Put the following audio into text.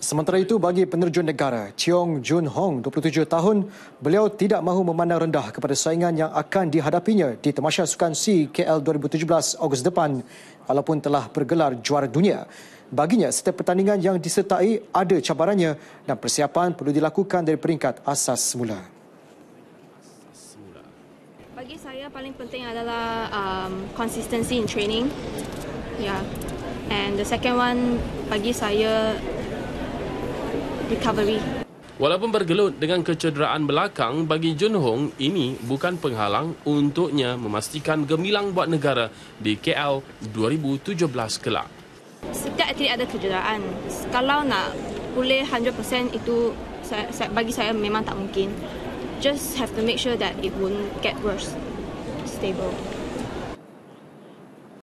Sementara itu bagi penerjun negara Cheong Jun Hong 27 tahun beliau tidak mahu memandang rendah kepada saingan yang akan dihadapinya di Temasya Sukan KL 2017 Ogos depan walaupun telah bergelar juara dunia. Baginya setiap pertandingan yang disertai ada cabarannya dan persiapan perlu dilakukan dari peringkat asas semula. Bagi saya paling penting adalah um, consistency in training. Yeah. And the second one bagi saya recovery. Walaupun bergelut dengan kecederaan belakang bagi Jun Hong, ini bukan penghalang untuknya memastikan gemilang buat negara di KL 2017 kelak. Setiap atlet ada kecederaan. Kalau nak pulih 100% itu bagi saya memang tak mungkin. Just have to make sure that it won't get worse. Stable.